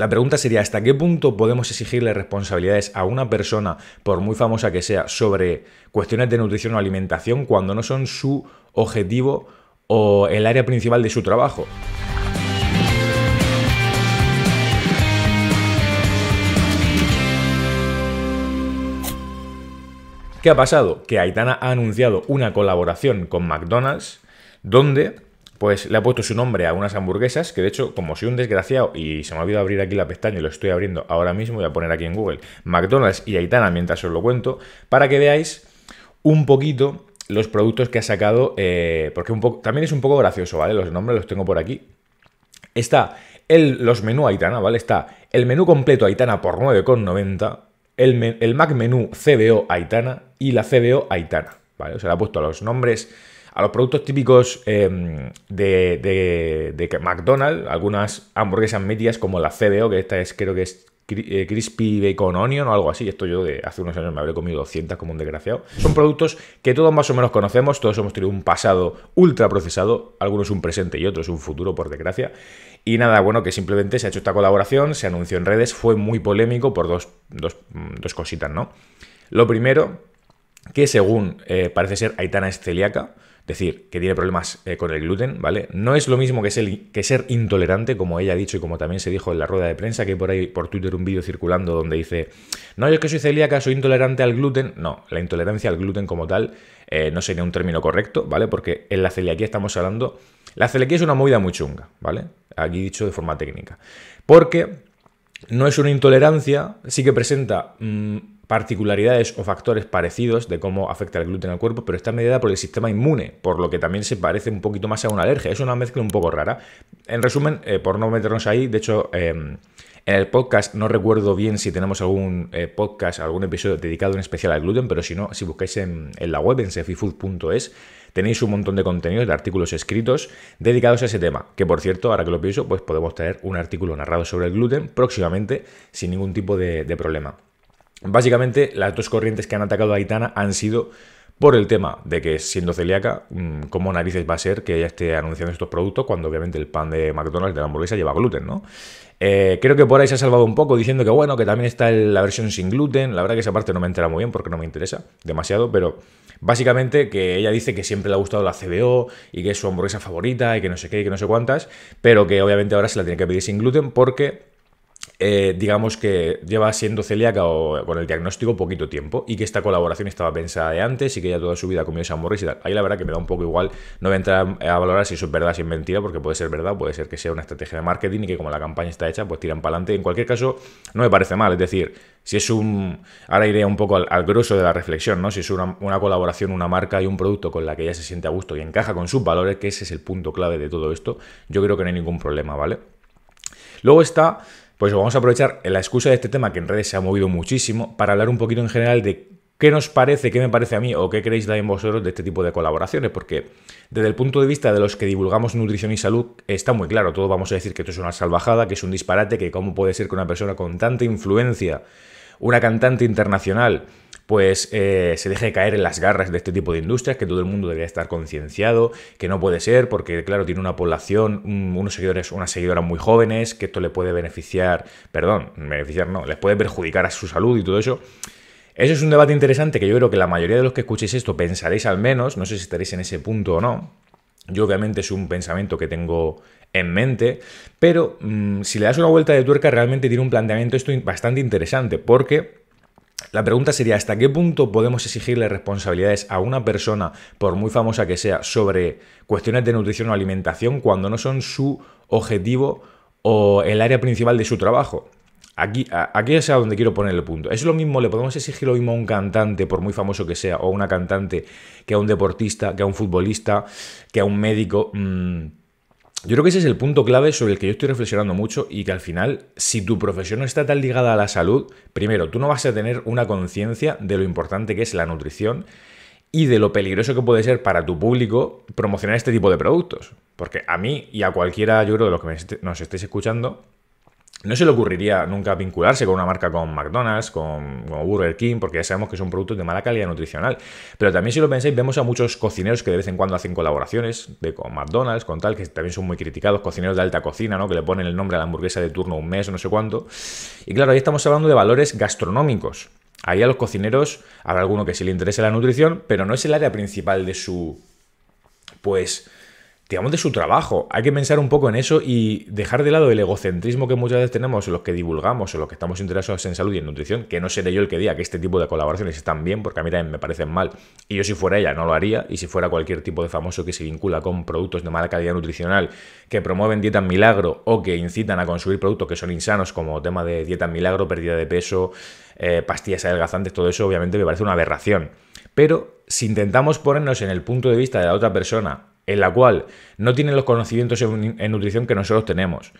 La pregunta sería, ¿hasta qué punto podemos exigirle responsabilidades a una persona, por muy famosa que sea, sobre cuestiones de nutrición o alimentación cuando no son su objetivo o el área principal de su trabajo? ¿Qué ha pasado? Que Aitana ha anunciado una colaboración con McDonald's donde pues le ha puesto su nombre a unas hamburguesas, que de hecho, como soy un desgraciado y se me ha olvidado abrir aquí la pestaña y lo estoy abriendo ahora mismo, voy a poner aquí en Google McDonald's y Aitana mientras os lo cuento, para que veáis un poquito los productos que ha sacado, eh, porque también es un poco gracioso, ¿vale? Los nombres los tengo por aquí. Está el, los menú Aitana, ¿vale? Está el menú completo Aitana por 9,90, el, el Mac menú CBO Aitana y la CBO Aitana, ¿vale? O sea, le ha puesto los nombres a los productos típicos em, de, de, McDonald's, algunas hamburguesas míticas como la CBO, que esta es, creo que es eh, crispy bacon onion o algo así. Esto yo de hace unos años me habré comido 200 como un desgraciado. Son productos que todos más o menos conocemos, todos hemos tenido un pasado ultra procesado, algunos un presente y otros un futuro, por desgracia. Y nada, bueno, que simplemente se ha hecho esta colaboración, se anunció en redes, fue muy polémico por dos, mm, cositas, ¿no? Lo primero, que según eh, parece ser Aitana es celíaca decir, que tiene problemas eh, con el gluten, ¿vale? No es lo mismo que ser, que ser intolerante, como ella ha dicho y como también se dijo en la rueda de prensa, que por ahí por Twitter un vídeo circulando donde dice, no, yo es que soy celíaca, soy intolerante al gluten. No, la intolerancia al gluten como tal eh, no sería un término correcto, ¿vale? Porque en la celiaquía estamos hablando... La celiaquía es una movida muy chunga, ¿vale? Aquí dicho de forma técnica. Porque no es una intolerancia, sí que presenta... Mm, particularidades o factores parecidos de cómo afecta el gluten al cuerpo, pero está mediada por el sistema inmune, por lo que también se parece un poquito más a una alergia. Es una mezcla un poco rara. En resumen, eh, por no meternos ahí, de hecho, eh, en el podcast no recuerdo bien si tenemos algún eh, podcast, algún episodio dedicado en especial al gluten, pero si no, si buscáis en, la web, en sefifood.es, tenéis un montón de contenidos, de artículos escritos dedicados a ese tema, que por cierto, ahora que lo pienso, pues podemos tener un artículo narrado sobre el gluten próximamente sin ningún tipo de problema. Básicamente, las dos corrientes que han atacado a Aitana han sido por el tema de que siendo celíaca, mm, ¿cómo narices va a ser que ella esté anunciando estos productos cuando obviamente el pan de McDonald's de la hamburguesa lleva gluten, ¿no? Eh, creo que por ahí se ha salvado un poco diciendo que bueno, que también está la versión sin gluten. La verdad que esa parte no me entera muy bien porque no me interesa demasiado, pero básicamente que ella dice que siempre le ha gustado la CBO y que es su hamburguesa favorita y que no sé qué y que no sé cuántas, pero que obviamente ahora se la tiene que pedir sin gluten porque eh, digamos que lleva siendo celíaca o con el diagnóstico poquito tiempo y que esta colaboración estaba pensada de antes y que ya toda su vida comió Morris y tal. Ahí la verdad que me da un poco igual, no voy a entrar a valorar si eso es verdad, si es mentira, porque puede ser verdad, puede ser que sea una estrategia de marketing y que como la campaña está hecha, pues tiran para adelante. En cualquier caso, no me parece mal, es decir, si es un... Ahora iré un poco al, grueso de la reflexión, ¿no? Si es una, una, colaboración, una marca y un producto con la que ella se siente a gusto y encaja con sus valores, que ese es el punto clave de todo esto, yo creo que no hay ningún problema, ¿vale? Luego está pues vamos a aprovechar la excusa de este tema que en redes se ha movido muchísimo para hablar un poquito en general de qué nos parece, qué me parece a mí o qué creéis también vosotros de este tipo de colaboraciones, porque desde el punto de vista de los que divulgamos nutrición y salud está muy claro, todos vamos a decir que esto es una salvajada, que es un disparate, que cómo puede ser que una persona con tanta influencia, una cantante internacional, pues eh, se deje caer en las garras de este tipo de industrias, que todo el mundo debería estar concienciado, que no puede ser, porque claro, tiene una población, unos seguidores, unas seguidoras muy jóvenes, que esto le puede beneficiar, perdón, beneficiar no, les puede perjudicar a su salud y todo eso. Eso es un debate interesante que yo creo que la mayoría de los que escuchéis esto pensaréis al menos, no sé si estaréis en ese punto o no, yo obviamente es un pensamiento que tengo en mente, pero mm, si le das una vuelta de tuerca realmente tiene un planteamiento esto bastante interesante, porque la pregunta sería, ¿hasta qué punto podemos exigirle responsabilidades a una persona, por muy famosa que sea, sobre cuestiones de nutrición o alimentación cuando no son su objetivo o el área principal de su trabajo? Aquí, aquí es a donde quiero poner el punto. Es lo mismo, le podemos exigir lo mismo a un cantante, por muy famoso que sea, o a una cantante, que a un deportista, que a un futbolista, que a un médico. Mm, yo creo que ese es el punto clave sobre el que yo estoy reflexionando mucho y que al final, si tu profesión no está tan ligada a la salud, primero, tú no vas a tener una conciencia de lo importante que es la nutrición y de lo peligroso que puede ser para tu público promocionar este tipo de productos. Porque a mí y a cualquiera, yo creo, de los que nos estéis escuchando, no se le ocurriría nunca vincularse con una marca como McDonald's, con, Burger King, porque ya sabemos que son productos de mala calidad nutricional. Pero también si lo pensáis, vemos a muchos cocineros que de vez en cuando hacen colaboraciones de, con McDonald's, con tal, que también son muy criticados, cocineros de alta cocina, ¿no? Que le ponen el nombre a la hamburguesa de turno un mes o no sé cuánto. Y claro, ahí estamos hablando de valores gastronómicos. Ahí a los cocineros habrá alguno que sí le interese la nutrición, pero no es el área principal de su, pues, digamos, de su trabajo. Hay que pensar un poco en eso y dejar de lado el egocentrismo que muchas veces tenemos los que divulgamos o los que estamos interesados en salud y en nutrición, que no seré yo el que diga que este tipo de colaboraciones están bien, porque a mí también me parecen mal. Y yo si fuera ella no lo haría, y si fuera cualquier tipo de famoso que se vincula con productos de mala calidad nutricional, que promueven dietas milagro o que incitan a consumir productos que son insanos, como tema de dieta milagro, pérdida de peso, eh, pastillas adelgazantes, todo eso obviamente me parece una aberración. Pero si intentamos ponernos en el punto de vista de la otra persona en la cual no tiene los conocimientos en, nutrición que nosotros tenemos.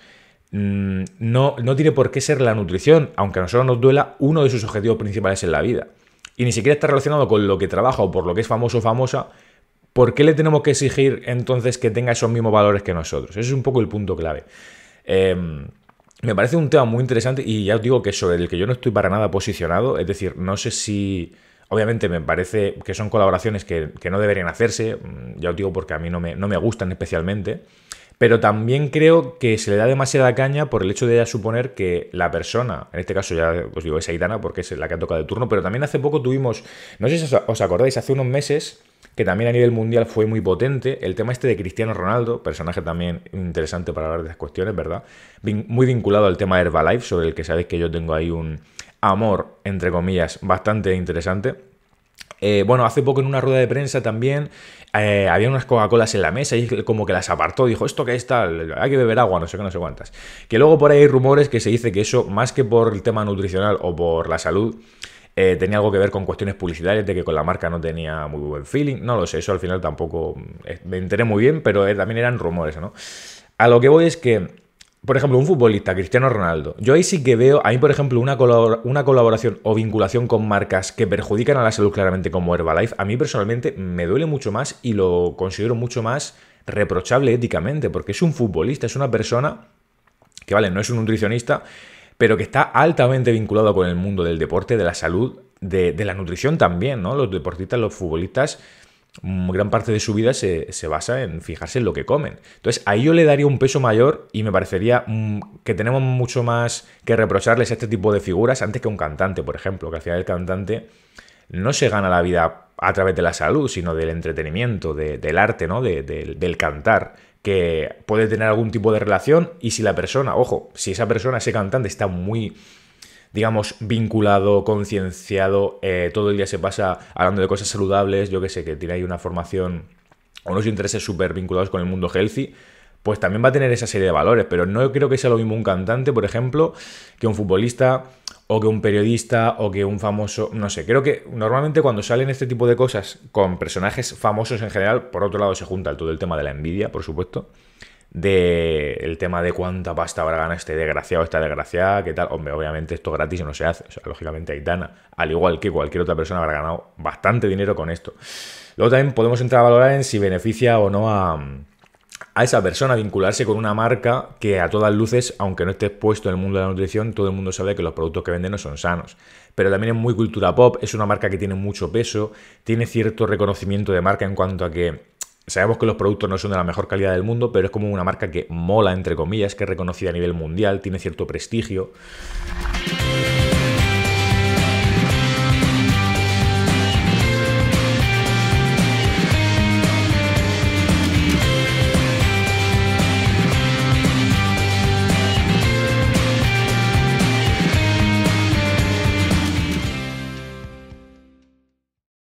Mm, no, no tiene por qué ser la nutrición, aunque a nosotros nos duela, uno de sus objetivos principales en la vida. Y ni siquiera está relacionado con lo que trabaja o por lo que es famoso o famosa, ¿por qué le tenemos que exigir entonces que tenga esos mismos valores que nosotros? Ese es un poco el punto clave. Em, me parece un tema muy interesante y ya os digo que sobre el que yo no estoy para nada posicionado, es decir, no sé si Obviamente me parece que son colaboraciones que, no deberían hacerse, mm, ya os digo porque a mí no me, no me gustan especialmente, pero también creo que se le da demasiada caña por el hecho de ya suponer que la persona, en este caso ya os digo, es Aitana porque es la que ha tocado de turno, pero también hace poco tuvimos, no sé si os acordáis, hace unos meses, que también a nivel mundial fue muy potente, el tema este de Cristiano Ronaldo, personaje también interesante para hablar de estas cuestiones, ¿verdad? Muy vinculado al tema Herbalife, sobre el que sabéis que yo tengo ahí un, amor, entre comillas, bastante interesante. Eh, bueno, hace poco en una rueda de prensa también eh, había unas Coca-Colas en la mesa y como que las apartó, dijo, esto que está, hay que beber agua, no sé qué, no sé cuántas. Que luego por ahí hay rumores que se dice que eso, más que por el tema nutricional o por la salud, eh, tenía algo que ver con cuestiones publicitarias, de que con la marca no tenía muy buen feeling, no lo sé, eso al final tampoco me enteré muy bien, pero también eran rumores, ¿no? A lo que voy es que por ejemplo, un futbolista, Cristiano Ronaldo, yo ahí sí que veo, mí, por ejemplo, una, una colaboración o vinculación con marcas que perjudican a la salud claramente como Herbalife, a mí personalmente me duele mucho más y lo considero mucho más reprochable éticamente, porque es un futbolista, es una persona que, vale, no es un nutricionista, pero que está altamente vinculado con el mundo del deporte, de la salud, de, de la nutrición también, ¿no? Los deportistas, los futbolistas Mm, gran parte de su vida se, basa en fijarse en lo que comen. Entonces, ahí yo le daría un peso mayor y me parecería mm, que tenemos mucho más que reprocharles a este tipo de figuras antes que a un cantante, por ejemplo, que al final el cantante no se gana la vida a través de la salud, sino del entretenimiento, del arte, ¿no? del cantar, que puede tener algún tipo de relación y si la persona, ojo, si esa persona, ese cantante está muy digamos, vinculado, concienciado, eh, todo el día se pasa hablando de cosas saludables, yo que sé, que tiene ahí una formación o unos intereses súper vinculados con el mundo healthy, pues también va a tener esa serie de valores, pero no creo que sea lo mismo un cantante, por ejemplo, que un futbolista o que un periodista o que un famoso, no sé, creo que normalmente cuando salen este tipo de cosas con personajes famosos en general, por otro lado se junta todo el tema de la envidia, por supuesto, de el tema de cuánta pasta habrá ganado este desgraciado, esta desgraciada, qué tal. Hombre, obviamente esto gratis no se hace. lógicamente hay lógicamente al igual que cualquier otra persona, habrá ganado bastante dinero con esto. Luego también podemos entrar a valorar en si beneficia o no a, a esa persona vincularse con una marca que a todas luces, aunque no esté expuesto en el mundo de la nutrición, todo el mundo sabe que los productos que venden no son sanos. Pero también es muy cultura pop, es una marca que tiene mucho peso, tiene cierto reconocimiento de marca en cuanto a que Sabemos que los productos no son de la mejor calidad del mundo, pero es como una marca que mola, entre comillas, que es reconocida a nivel mundial, tiene cierto prestigio.